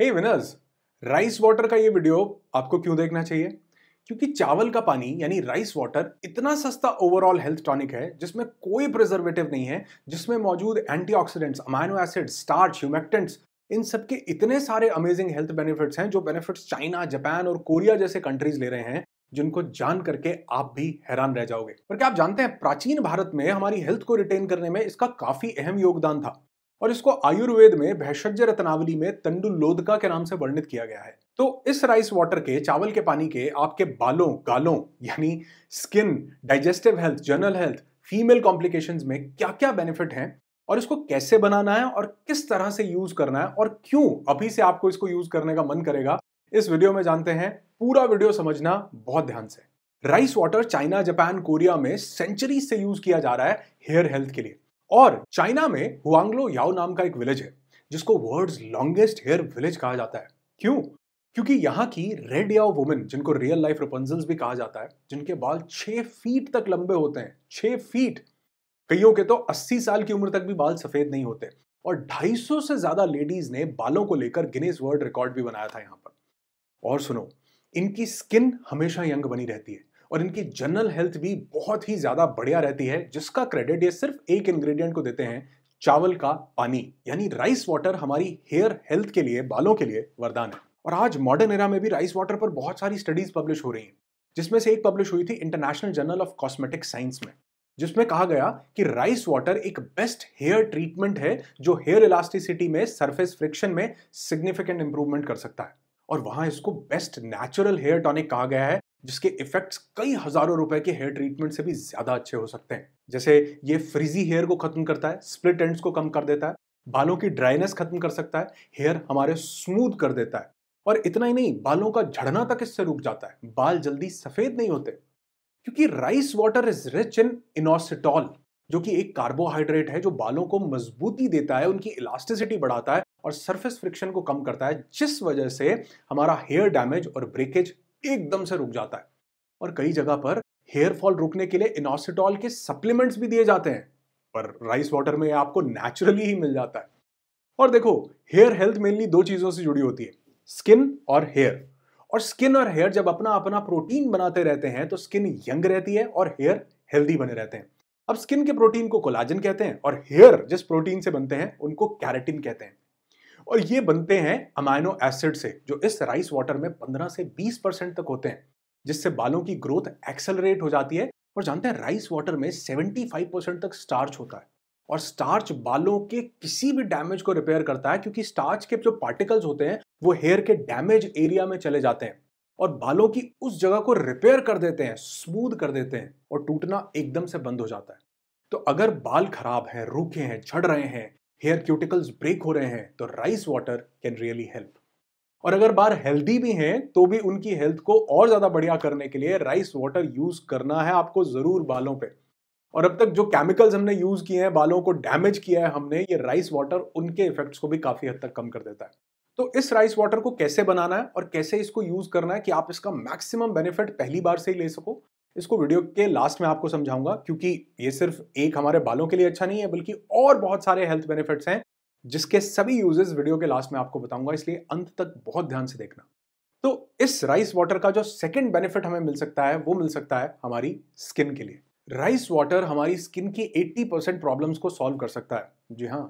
हे winners rice water का ये video आपको क्यों देखना चाहिए क्योंकि चावल का पानी यानी राइस वाटर इतना सस्ता ओवरऑल हेल्थ टॉनिक है जिसमें कोई प्रिजर्वेटिव नहीं है जिसमें मौजूद antioxidants amino acid starch humectants इन सब के इतने सारे अमेजिंग हेल्थ बेनिफिट्स हैं जो बेनिफिट्स चाइना जापान और कोरिया जैसे कंट्रीज ले रहे हैं जिनको जान करके आप भी हैरान रह जाओगे पर क्या आप जानते हैं प्राचीन भारत में हमारी हेल्थ को रिटेन करने में इसका काफी अहम योगदान था और इसको आयुर्वेद में भैषज्य रत्नावली में तंडुलोदका के नाम से वर्णित किया गया है तो इस राइस वाटर के चावल के पानी के आपके बालों गालों यानी skin digestive health general health female complication में क्या क्या बेनिफिट हैं और इसको कैसे बनाना है और किस तरह से यूज करना है और क्यों अभी से आपको इसको यूज करने का मन करेगा इस वीडियो में जानते हैं पूरा वीडियो समझना बहुत ध्यान से rice water China Japan Korea में सेंचुरी से यूज किया जा रहा है हेयर हेल्थ के लिए और चाइना में हुआंगलो याओ नाम का एक विलेज है जिसको वर्ल्ड लॉन्गेस्ट हेयर विलेज कहा जाता है क्यों क्योंकि यहाँ की रेड याओ वुमेन जिनको रियल लाइफ रपंजल्स भी कहा जाता है जिनके बाल छः फीट तक लंबे होते हैं छः फीट कईयों के तो 80 साल की उम्र तक भी बाल सफेद नहीं होते और 250 से ज्यादा लेडीज ने बालों को लेकर गिनेस वर्ल्ड रिकॉर्ड भी बनाया था यहाँ पर और सुनो इनकी स्किन हमेशा यंग बनी रहती है और इनकी जनरल हेल्थ भी बहुत ही ज़्यादा बढ़िया रहती है जिसका क्रेडिट ये सिर्फ एक इंग्रेडिएंट को देते हैं चावल का पानी यानी राइस वाटर हमारी हेयर हेल्थ के लिए बालों के लिए वरदान है और आज मॉडर्न एरा में भी राइस वाटर पर बहुत सारी स्टडीज पब्लिश हो रही हैं जिसमें से एक पब्लिश हुई थी international journal of cosmetic science में जिसमें कहा गया कि राइस वाटर एक बेस्ट हेयर ट्रीटमेंट है जो हेयर इलास्टिसिटी में सरफेस फ्रिक्शन में सिग्निफिकेंट इंप्रूवमेंट कर सकता है और वहां इसको बेस्ट नेचुरल हेयर टॉनिक कहा गया है जिसके इफेक्ट्स कई हजारों रुपए के हेयर ट्रीटमेंट से भी ज्यादा अच्छे हो सकते हैं जैसे ये फ्रीजी हेयर को खत्म करता है स्प्लिट एंड्स को कम कर देता है बालों की ड्राइनेस खत्म कर सकता है हेयर हमारे स्मूथ कर देता है और इतना ही नहीं बालों का झड़ना तक इससे रुक जाता है बाल जल्दी सफेद नहीं होते क्योंकि rice water is rich in inositol जो कि एक कार्बोहाइड्रेट है जो बालों को मजबूती देता है उनकी इलास्टिसिटी बढ़ाता है और सरफेस फ्रिक्शन को कम करता है जिस वजह से हमारा हेयर डैमेज और ब्रेकेज एकदम से रुक जाता है और कई जगह पर हेयर फॉल रुकने के लिए इनोसिटॉल के सप्लीमेंट्स भी दिए जाते हैं पर राइस वाटर में आपको नेचुरली ही मिल जाता है और देखो हेयर हेल्थ मेनली दो चीज़ों से जुड़ी होती है स्किन और हेयर और स्किन और हेयर जब अपना अपना प्रोटीन बनाते रहते हैं तो स्किन यंग रहती है और हेयर हेल्दी बने रहते हैं अब स्किन के प्रोटीन को कोलाजन कहते हैं और हेयर जिस प्रोटीन से बनते हैं उनको कैरेटिन कहते हैं और ये बनते हैं अमाइनो एसिड से जो इस राइस वाटर में 15 से 20 परसेंट तक होते हैं जिससे बालों की ग्रोथ एक्सेलरेट हो जाती है और जानते हैं राइस वाटर में 75 परसेंट तक स्टार्च होता है और स्टार्च बालों के किसी भी डैमेज को रिपेयर करता है क्योंकि स्टार्च के जो पार्टिकल्स होते हैं वो हेयर के डैमेज एरिया में चले जाते हैं और बालों की उस जगह को रिपेयर कर देते हैं स्मूद कर देते हैं और टूटना एकदम से बंद हो जाता है तो अगर बाल खराब हैं रूखे हैं झड़ रहे हैं हेयर क्यूटिकल्स ब्रेक हो रहे हैं तो rice water can really help और अगर बार हेल्दी भी हैं तो भी उनकी हेल्थ को और ज़्यादा बढ़िया करने के लिए राइस वाटर यूज़ करना है आपको ज़रूर बालों पे और अब तक जो केमिकल्स हमने यूज़ किए हैं बालों को डैमेज किया है हमने ये राइस वाटर उनके इफेक्ट्स को भी काफ़ी हद तक कम कर देता है तो इस राइस वाटर को कैसे बनाना है और कैसे इसको यूज़ करना है कि आप इसका मैक्सिमम बेनिफिट पहली बार से ही ले सको इसको वीडियो के लास्ट में आपको समझाऊंगा क्योंकि ये सिर्फ एक हमारे बालों के लिए अच्छा नहीं है बल्कि और बहुत सारे हेल्थ बेनिफिट्स हैं जिसके सभी यूजेस वीडियो के लास्ट में आपको बताऊंगा इसलिए अंत तक बहुत ध्यान से देखना तो इस राइस वाटर का जो सेकेंड बेनिफिट हमें मिल सकता है वो मिल सकता है हमारी स्किन के लिए राइस वाटर हमारी स्किन की 80 परसेंट प्रॉब्लम्स को सॉल्व कर सकता है जी हाँ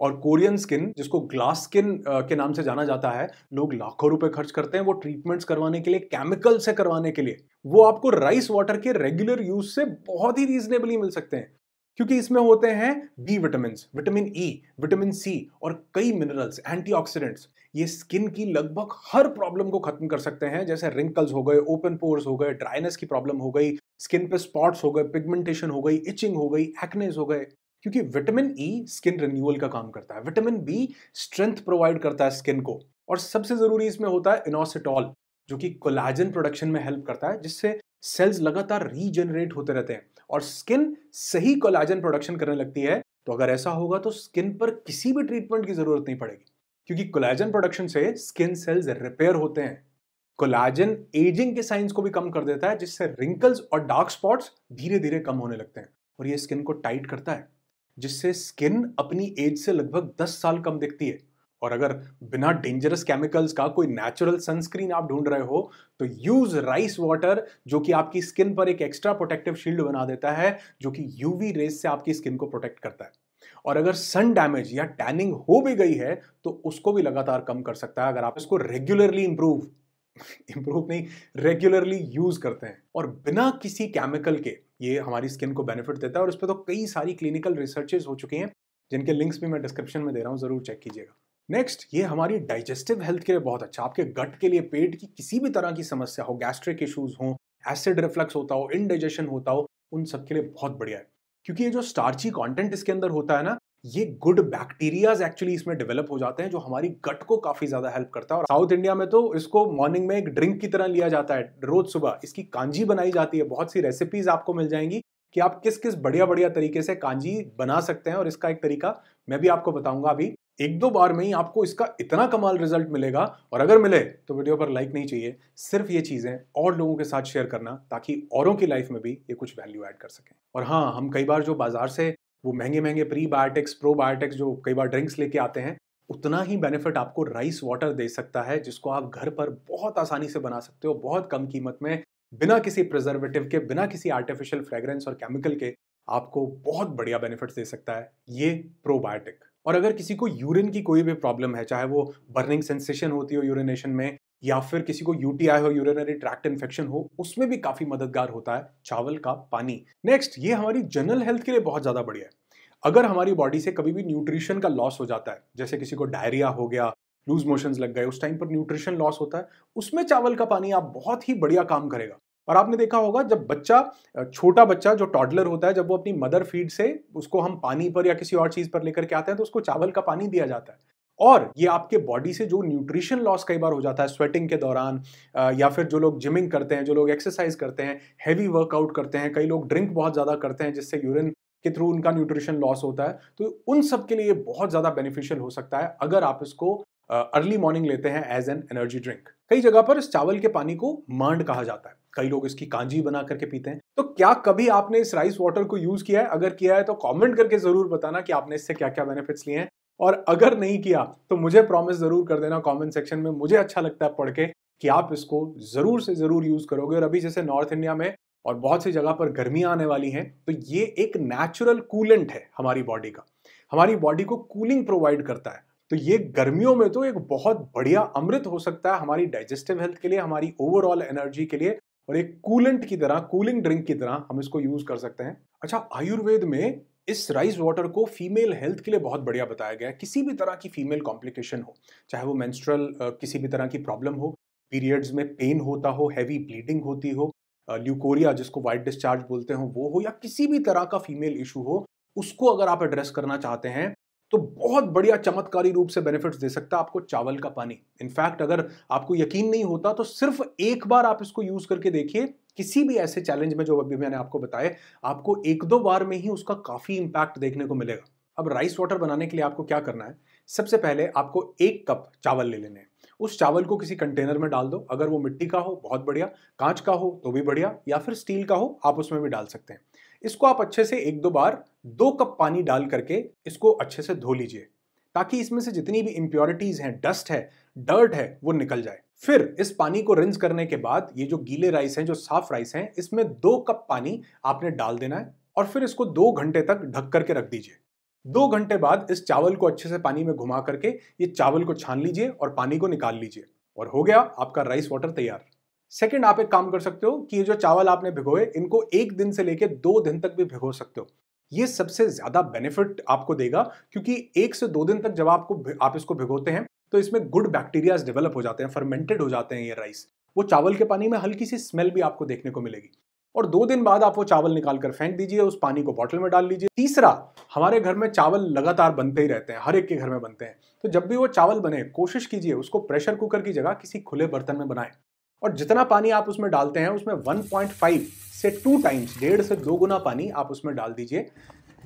और कोरियन स्किन जिसको ग्लास स्किन के नाम से जाना जाता है लोग लाखों रुपए खर्च करते हैं वो ट्रीटमेंट्स करवाने के लिए केमिकल से करवाने के लिए वो आपको राइस वाटर के रेगुलर यूज से बहुत ही रीजनेबली मिल सकते हैं क्योंकि इसमें होते हैं B vitamin vitamin E vitamin C और कई मिनरल्स एंटीऑक्सीडेंट्स ये स्किन की लगभग हर प्रॉब्लम को खत्म कर सकते हैं जैसे रिंकल्स हो गए ओपन पोर्स हो गए ड्राइनेस की प्रॉब्लम हो गई स्किन पे स्पॉट्स हो गए पिगमेंटेशन हो गई इचिंग हो गई एक्नेस हो गए क्योंकि vitamin E e, skin renewal का काम करता है विटामिन बी स्ट्रेंथ प्रोवाइड करता है स्किन को और सबसे ज़रूरी इसमें होता है इनोसिटॉल जो कि कोलाजन प्रोडक्शन में हेल्प करता है जिससे सेल्स लगातार रीजनरेट होते रहते हैं और स्किन सही कोलाजन प्रोडक्शन करने लगती है तो अगर ऐसा होगा तो स्किन पर किसी भी ट्रीटमेंट की ज़रूरत नहीं पड़ेगी क्योंकि कोलाजन प्रोडक्शन से स्किन सेल्स रिपेयर होते हैं कोलाजन एजिंग के साइंस को भी कम कर देता है जिससे रिंकल्स और डार्क स्पॉट्स धीरे धीरे कम होने लगते हैं और ये स्किन को टाइट करता है जिससे स्किन अपनी एज से लगभग 10 साल कम दिखती है और अगर बिना डेंजरस केमिकल्स का कोई नेचुरल सनस्क्रीन आप ढूंढ रहे हो तो यूज राइस वाटर जो कि आपकी स्किन पर एक एक्स्ट्रा प्रोटेक्टिव शील्ड बना देता है जो कि यूवी रेस से आपकी स्किन को प्रोटेक्ट करता है और अगर सन डैमेज या टैनिंग हो भी गई है तो उसको भी लगातार कम कर सकता है अगर आप इसको रेगुलरली इंप्रूव इंप्रूव नहीं रेगुलरली यूज करते हैं और बिना किसी केमिकल के ये हमारी स्किन को बेनिफिट देता है और इस पर तो कई सारी क्लिनिकल रिसर्चेज हो चुकी हैं जिनके लिंक्स भी मैं डिस्क्रिप्शन में दे रहा हूँ ज़रूर चेक कीजिएगा नेक्स्ट ये हमारी डाइजेस्टिव हेल्थ के लिए बहुत अच्छा आपके गट के लिए पेट की किसी भी तरह की समस्या हो गैस्ट्रिक इशूज़ हो एसिड रिफ्लक्स होता हो इनडाइजेशन होता हो उन सब के लिए बहुत बढ़िया है क्योंकि ये जो स्टार्ची कंटेंट इसके अंदर होता है ना ये गुड बैक्टीरियाज एक्चुअली इसमें डेवलप हो जाते हैं जो हमारी गट को काफ़ी ज़्यादा हेल्प करता है और साउथ इंडिया में तो इसको मॉर्निंग में एक ड्रिंक की तरह लिया जाता है रोज सुबह इसकी कांजी बनाई जाती है बहुत सी रेसिपीज आपको मिल जाएंगी कि आप किस किस बढ़िया बढ़िया तरीके से कांजी बना सकते हैं और इसका एक तरीका मैं भी आपको बताऊंगा अभी एक दो बार में ही आपको इसका इतना कमाल रिजल्ट मिलेगा और अगर मिले तो वीडियो पर लाइक नहीं चाहिए सिर्फ ये चीज़ें और लोगों के साथ शेयर करना ताकि औरों की लाइफ में भी ये कुछ वैल्यू ऐड कर सकें और हाँ हम कई बार जो बाजार से वो महंगे महंगे प्री बायोटिक्स प्रो बायोटिक्स जो कई बार ड्रिंक्स लेके आते हैं उतना ही बेनिफिट आपको राइस वाटर दे सकता है जिसको आप घर पर बहुत आसानी से बना सकते हो बहुत कम कीमत में बिना किसी प्रिजर्वेटिव के बिना किसी आर्टिफिशियल फ्रेग्रेंस और केमिकल के आपको बहुत बढ़िया बेनिफिट्स दे सकता है ये प्रोबायोटिक और अगर किसी को यूरिन की कोई भी प्रॉब्लम है चाहे वो बर्निंग सेंसेशन होती हो यूरिनेशन में या फिर किसी को यूटीआई हो यूरिनरी ट्रैक्ट इन्फेक्शन हो उसमें भी काफ़ी मददगार होता है चावल का पानी नेक्स्ट ये हमारी जनरल हेल्थ के लिए बहुत ज़्यादा बढ़िया है अगर हमारी बॉडी से कभी भी न्यूट्रिशन का लॉस हो जाता है जैसे किसी को डायरिया हो गया लूज मोशंस लग गए उस टाइम पर न्यूट्रिशन लॉस होता है उसमें चावल का पानी आप बहुत ही बढ़िया काम करेगा और आपने देखा होगा जब बच्चा छोटा बच्चा जो टॉडलर होता है जब वो अपनी मदर फीड से उसको हम पानी पर या किसी और चीज़ पर लेकर के आते हैं तो उसको चावल का पानी दिया जाता है और ये आपके बॉडी से जो न्यूट्रिशन लॉस कई बार हो जाता है स्वेटिंग के दौरान या फिर जो लोग जिमिंग करते हैं जो लोग एक्सरसाइज करते हैं हैवी वर्कआउट करते हैं कई लोग ड्रिंक बहुत ज़्यादा करते हैं जिससे यूरिन के थ्रू उनका न्यूट्रिशन लॉस होता है तो उन सब के लिए बहुत ज़्यादा बेनिफिशियल हो सकता है अगर आप इसको अर्ली मॉर्निंग लेते हैं एज एन एनर्जी ड्रिंक कई जगह पर इस चावल के पानी को मांड कहा जाता है कई लोग इसकी कांजी बना करके पीते हैं तो क्या कभी आपने इस राइस वाटर को यूज किया है अगर किया है तो कमेंट करके जरूर बताना कि आपने इससे क्या क्या बेनिफिट्स लिए हैं और अगर नहीं किया तो मुझे प्रॉमिस ज़रूर कर देना कमेंट सेक्शन में मुझे अच्छा लगता है पढ़ के कि आप इसको ज़रूर से ज़रूर यूज़ करोगे और अभी जैसे नॉर्थ इंडिया में और बहुत सी जगह पर गर्मी आने वाली हैं तो ये एक नेचुरल कूलेंट है हमारी बॉडी का हमारी बॉडी को कूलिंग प्रोवाइड करता है तो ये गर्मियों में तो एक बहुत बढ़िया अमृत हो सकता है हमारी डाइजेस्टिव हेल्थ के लिए हमारी ओवरऑल एनर्जी के लिए और एक कूलेंट की तरह कूलिंग ड्रिंक की तरह हम इसको यूज कर सकते हैं अच्छा आयुर्वेद में इस राइस वाटर को फीमेल हेल्थ के लिए बहुत बढ़िया बताया गया है किसी भी तरह की फीमेल कॉम्प्लिकेशन हो चाहे वो मैंस्ट्रल किसी भी तरह की प्रॉब्लम हो पीरियड्स में पेन होता हो हैवी ब्लीडिंग होती हो ल्यूकोरिया जिसको वाइट डिस्चार्ज बोलते हो वो हो या किसी भी तरह का फीमेल इशू हो उसको अगर आप एड्रेस करना चाहते हैं तो बहुत बढ़िया चमत्कारी रूप से बेनिफिट्स दे सकता है आपको चावल का पानी इनफैक्ट अगर आपको यकीन नहीं होता तो सिर्फ एक बार आप इसको यूज करके देखिए किसी भी ऐसे चैलेंज में जो अभी मैंने आपको बताए आपको एक दो बार में ही उसका काफी इंपैक्ट देखने को मिलेगा अब राइस वाटर बनाने के लिए आपको क्या करना है सबसे पहले आपको एक कप चावल ले लेने हैं उस चावल को किसी कंटेनर में डाल दो अगर वो मिट्टी का हो बहुत बढ़िया कांच का हो तो भी बढ़िया या फिर स्टील का हो आप उसमें भी डाल सकते हैं इसको आप अच्छे से एक दो बार दो कप पानी डाल करके इसको अच्छे से धो लीजिए ताकि इसमें से जितनी भी इम्प्योरिटीज़ हैं डस्ट है डर्ट है वो निकल जाए फिर इस पानी को रिंस करने के बाद ये जो गीले राइस हैं जो साफ राइस हैं इसमें दो कप पानी आपने डाल देना है और फिर इसको दो घंटे तक ढक करके रख दीजिए दो घंटे बाद इस चावल को अच्छे से पानी में घुमा करके ये चावल को छान लीजिए और पानी को निकाल लीजिए और हो गया आपका राइस वाटर तैयार सेकंड आप एक काम कर सकते हो कि ये जो चावल आपने भिगोए इनको एक दिन से लेकर दो दिन तक भी भिगो सकते हो ये सबसे ज़्यादा बेनिफिट आपको देगा क्योंकि एक से दो दिन तक जब आपको आप इसको भिगोते हैं तो इसमें गुड बैक्टीरियाज डेवलप हो जाते हैं फर्मेंटेड हो जाते हैं ये राइस वो चावल के पानी में हल्की सी स्मेल भी आपको देखने को मिलेगी और दो दिन बाद आप वो चावल निकाल कर फेंक दीजिए उस पानी को बॉटल में डाल लीजिए तीसरा हमारे घर में चावल लगातार बनते ही रहते हैं हर एक के घर में बनते हैं तो जब भी वो चावल बने कोशिश कीजिए उसको प्रेशर कुकर की जगह किसी खुले बर्तन में बनाएं और जितना पानी आप उसमें डालते हैं उसमें 1.5 से टू टाइम्स डेढ़ से दो गुना पानी आप उसमें डाल दीजिए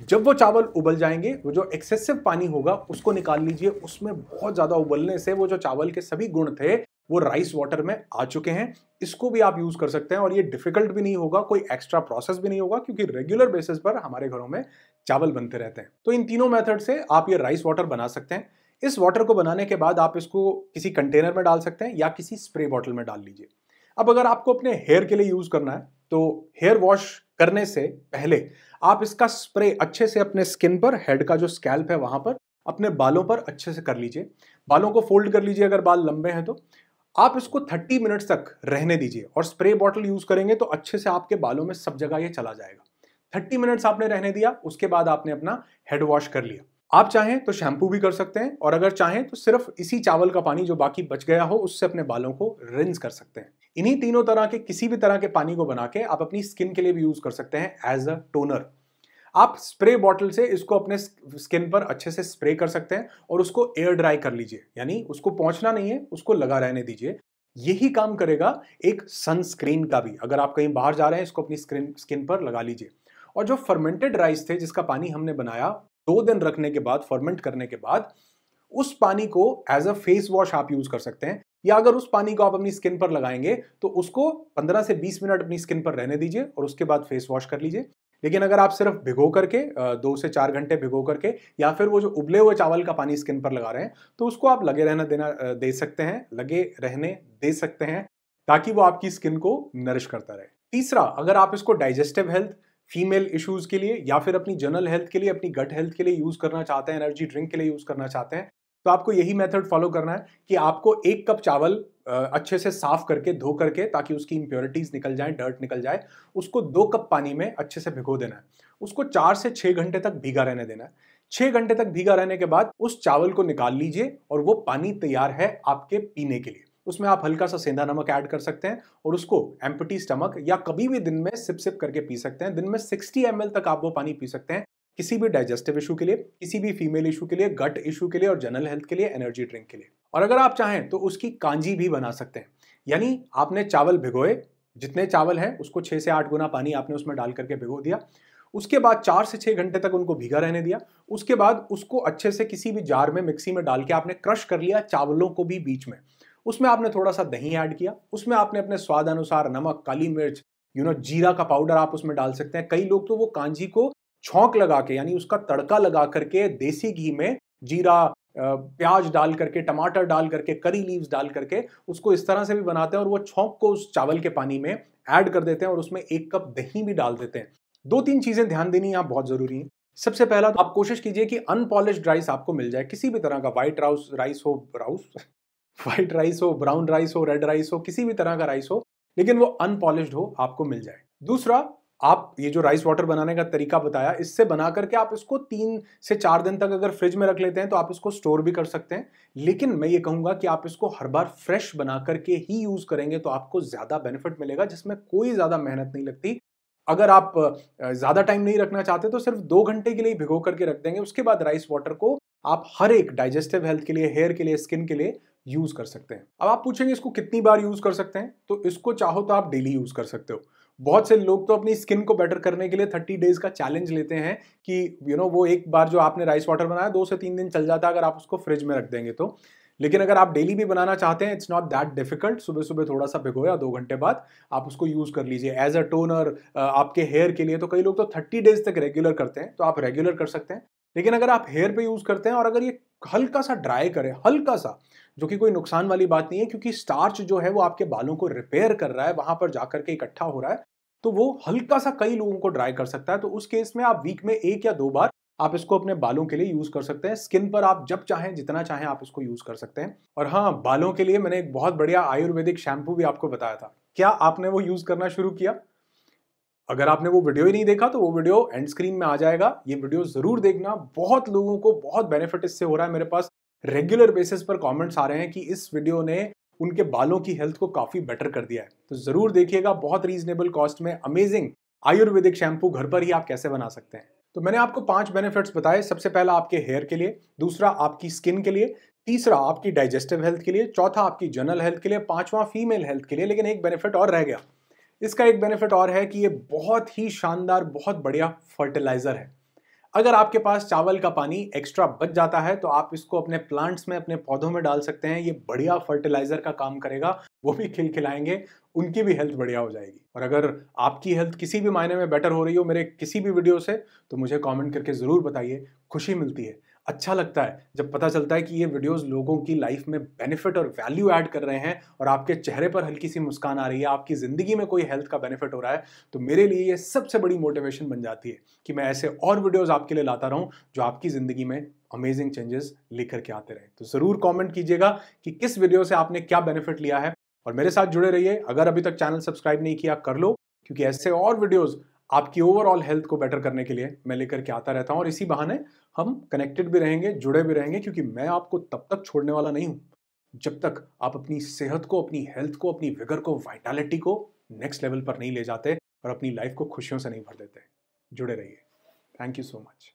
जब वो चावल उबल जाएंगे वो जो एक्सेसिव पानी होगा उसको निकाल लीजिए उसमें बहुत ज़्यादा उबलने से वो जो चावल के सभी गुण थे वो राइस वाटर में आ चुके हैं इसको भी आप यूज़ कर सकते हैं और ये डिफ़िकल्ट भी नहीं होगा कोई एक्स्ट्रा प्रोसेस भी नहीं होगा क्योंकि रेगुलर बेसिस पर हमारे घरों में चावल बनते रहते हैं तो इन तीनों मेथड से आप ये राइस वाटर बना सकते हैं इस वाटर को बनाने के बाद आप इसको किसी कंटेनर में डाल सकते हैं या किसी स्प्रे बॉटल में डाल लीजिए अब अगर आपको अपने हेयर के लिए यूज़ करना है तो हेयर वॉश करने से पहले आप इसका स्प्रे अच्छे से अपने स्किन पर हेड का जो स्कैल्प है वहां पर अपने बालों पर अच्छे से कर लीजिए बालों को फोल्ड कर लीजिए अगर बाल लंबे हैं तो आप इसको 30 मिनट तक रहने दीजिए और स्प्रे बॉटल यूज़ करेंगे तो अच्छे से आपके बालों में सब जगह ये चला जाएगा 30 मिनट्स आपने रहने दिया उसके बाद आपने अपना हेड वॉश कर लिया आप चाहें तो शैम्पू भी कर सकते हैं और अगर चाहें तो सिर्फ इसी चावल का पानी जो बाकी बच गया हो उससे अपने बालों को रिंस कर सकते हैं इन्हीं तीनों तरह के किसी भी तरह के पानी को बना के आप अपनी स्किन के लिए भी यूज कर सकते हैं एज अ टोनर आप स्प्रे बॉटल से इसको अपने स्किन पर अच्छे से स्प्रे कर सकते हैं और उसको एयर ड्राई कर लीजिए यानी उसको पहुंचना नहीं है उसको लगा रहने दीजिए यही काम करेगा एक सनस्क्रीन का भी अगर आप कहीं बाहर जा रहे हैं इसको अपनी स्क्रीन स्किन पर लगा लीजिए और जो फर्मेंटेड राइस थे जिसका पानी हमने बनाया दो दिन रखने के बाद फर्मेंट करने के बाद उस पानी को एज अ फेस वॉश आप यूज कर सकते हैं या अगर उस पानी को आप अपनी स्किन पर लगाएंगे तो उसको 15 से 20 मिनट अपनी स्किन पर रहने दीजिए और उसके बाद फेस वॉश कर लीजिए लेकिन अगर आप सिर्फ भिगो करके दो से चार घंटे भिगो करके या फिर वो जो उबले हुए चावल का पानी स्किन पर लगा रहे हैं तो उसको आप लगे रहना देना दे सकते हैं लगे रहने दे सकते हैं ताकि वो आपकी स्किन को नरिश करता रहे तीसरा अगर आप इसको डाइजेस्टिव हेल्थ फीमेल इश्यूज़ के लिए या फिर अपनी जनरल हेल्थ के लिए अपनी गट हेल्थ के लिए यूज़ करना चाहते हैं एनर्जी ड्रिंक के लिए यूज़ करना चाहते हैं तो आपको यही मेथड फॉलो करना है कि आपको एक कप चावल अच्छे से साफ करके धो करके ताकि उसकी इम्प्योरिटीज़ निकल जाए डर्ट निकल जाए उसको दो कप पानी में अच्छे से भिगो देना है उसको चार से छः घंटे तक भीगा रहने देना है छः घंटे तक भीगा रहने के बाद उस चावल को निकाल लीजिए और वो पानी तैयार है आपके पीने के लिए उसमें आप हल्का सा सेंधा नमक ऐड कर सकते हैं और उसको एम्पटी स्टमक या कभी भी दिन में सिप सिप करके पी सकते हैं दिन में 60 एम तक आप वो पानी पी सकते हैं किसी भी डाइजेस्टिव इशू के लिए किसी भी फीमेल इशू के लिए गट इशू के लिए और जनरल हेल्थ के लिए एनर्जी ड्रिंक के लिए और अगर आप चाहें तो उसकी कांजी भी बना सकते हैं यानी आपने चावल भिगोए जितने चावल हैं उसको छः से आठ गुना पानी आपने उसमें डाल करके भिगो दिया उसके बाद चार से छः घंटे तक उनको भीगा रहने दिया उसके बाद उसको अच्छे से किसी भी जार में मिक्सी में डाल के आपने क्रश कर लिया चावलों को भी बीच में उसमें आपने थोड़ा सा दही ऐड किया उसमें आपने अपने स्वाद अनुसार नमक काली मिर्च यू नो जीरा का पाउडर आप उसमें डाल सकते हैं कई लोग तो वो कांजी को छोंक लगा के यानी उसका तड़का लगा करके देसी घी में जीरा प्याज डाल करके टमाटर डाल करके करी लीव्स डाल करके उसको इस तरह से भी बनाते हैं और वो छोंक को उस चावल के पानी में ऐड कर देते हैं और उसमें एक कप दही भी डाल देते हैं दो तीन चीज़ें ध्यान देनी यहाँ बहुत ज़रूरी है सबसे पहला तो आप कोशिश कीजिए कि अनपॉलिश राइस आपको मिल जाए किसी भी तरह का वाइट राउस राइस हो राउस वाइट राइस हो ब्राउन राइस हो रेड राइस हो किसी भी तरह का राइस हो लेकिन वो अनपॉलिश हो आपको मिल जाए दूसरा आप ये जो राइस वाटर बनाने का तरीका बताया इससे बना करके आप इसको तीन से चार दिन तक अगर फ्रिज में रख लेते हैं तो आप इसको स्टोर भी कर सकते हैं लेकिन मैं ये कहूंगा कि आप इसको हर बार फ्रेश बना करके ही यूज़ करेंगे तो आपको ज़्यादा बेनिफिट मिलेगा जिसमें कोई ज़्यादा मेहनत नहीं लगती अगर आप ज़्यादा टाइम नहीं रखना चाहते तो सिर्फ दो घंटे के लिए भिगो करके रख देंगे उसके बाद राइस वाटर को आप हर एक डाइजेस्टिव हेल्थ के लिए हेयर के लिए स्किन के लिए यूज कर सकते हैं अब आप पूछेंगे इसको कितनी बार यूज कर सकते हैं तो इसको चाहो तो आप डेली यूज कर सकते हो बहुत से लोग तो अपनी स्किन को बेटर करने के लिए थर्टी डेज का चैलेंज लेते हैं कि यू you नो know, वो एक बार जो आपने राइस वाटर बनाया दो से तीन दिन चल जाता है अगर आप उसको फ्रिज में रख देंगे तो लेकिन अगर आप डेली भी बनाना चाहते हैं इट्स नॉट दैट डिफिकल्ट सुबह सुबह थोड़ा सा भिगोया दो घंटे बाद आप उसको यूज़ कर लीजिए एज अ टोनर आपके हेयर के लिए तो कई लोग तो थर्टी डेज तक रेगुलर करते हैं तो आप रेगुलर कर सकते हैं लेकिन अगर आप हेयर पे यूज़ करते हैं और अगर ये हल्का सा ड्राई करें हल्का सा जो कि कोई नुकसान वाली बात नहीं है क्योंकि स्टार्च जो है वो आपके बालों को रिपेयर कर रहा है वहां पर जाकर के इकट्ठा हो रहा है तो वो हल्का सा कई लोगों को ड्राई कर सकता है तो उस केस में आप वीक में एक या दो बार आप इसको अपने बालों के लिए यूज कर सकते हैं स्किन पर आप जब चाहें जितना चाहें आप इसको यूज कर सकते हैं और हाँ बालों के लिए मैंने एक बहुत बढ़िया आयुर्वेदिक शैम्पू भी आपको बताया था क्या आपने वो यूज करना शुरू किया अगर आपने वो वीडियो ही नहीं देखा तो वो वीडियो एंड स्क्रीन में आ जाएगा ये वीडियो ज़रूर देखना बहुत लोगों को बहुत बेनिफिट इससे हो रहा है मेरे पास रेगुलर बेसिस पर कमेंट्स आ रहे हैं कि इस वीडियो ने उनके बालों की हेल्थ को काफ़ी बेटर कर दिया है तो ज़रूर देखिएगा बहुत रीजनेबल कॉस्ट में अमेजिंग आयुर्वेदिक शैम्पू घर पर ही आप कैसे बना सकते हैं तो मैंने आपको पांच बेनिफिट्स बताए सबसे पहला आपके हेयर के लिए दूसरा आपकी स्किन के लिए तीसरा आपकी डाइजेस्टिव हेल्थ के लिए चौथा आपकी जनरल हेल्थ के लिए पांचवा फीमेल हेल्थ के लिए लेकिन एक बेनिफिट और रह गया इसका एक बेनिफिट और है कि ये बहुत ही शानदार बहुत बढ़िया फर्टिलाइज़र है अगर आपके पास चावल का पानी एक्स्ट्रा बच जाता है तो आप इसको अपने प्लांट्स में अपने पौधों में डाल सकते हैं ये बढ़िया फर्टिलाइजर का काम करेगा वो भी खिलखिलाएंगे उनकी भी हेल्थ बढ़िया हो जाएगी और अगर आपकी हेल्थ किसी भी मायने में बेटर हो रही हो मेरे किसी भी वीडियो से तो मुझे कमेंट करके ज़रूर बताइए खुशी मिलती है अच्छा लगता है जब पता चलता है कि ये वीडियोस लोगों की लाइफ में बेनिफिट और वैल्यू ऐड कर रहे हैं और आपके चेहरे पर हल्की सी मुस्कान आ रही है आपकी ज़िंदगी में कोई हेल्थ का बेनिफिट हो रहा है तो मेरे लिए ये सबसे बड़ी मोटिवेशन बन जाती है कि मैं ऐसे और वीडियोज़ आपके लिए लाता रहूँ जो आपकी ज़िंदगी में अमेजिंग चेंजेस लेकर के आते रहे तो ज़रूर कॉमेंट कीजिएगा कि किस वीडियो से आपने क्या बेनिफिट लिया है और मेरे साथ जुड़े रहिए अगर अभी तक चैनल सब्सक्राइब नहीं किया कर लो क्योंकि ऐसे और वीडियोज़ आपकी ओवरऑल हेल्थ को बेटर करने के लिए मैं लेकर के आता रहता हूँ और इसी बहाने हम कनेक्टेड भी रहेंगे जुड़े भी रहेंगे क्योंकि मैं आपको तब तक छोड़ने वाला नहीं हूँ जब तक आप अपनी सेहत को अपनी हेल्थ को अपनी विगर को वाइटालिटी को नेक्स्ट लेवल पर नहीं ले जाते और अपनी लाइफ को खुशियों से नहीं भर देते जुड़े रहिए थैंक यू सो मच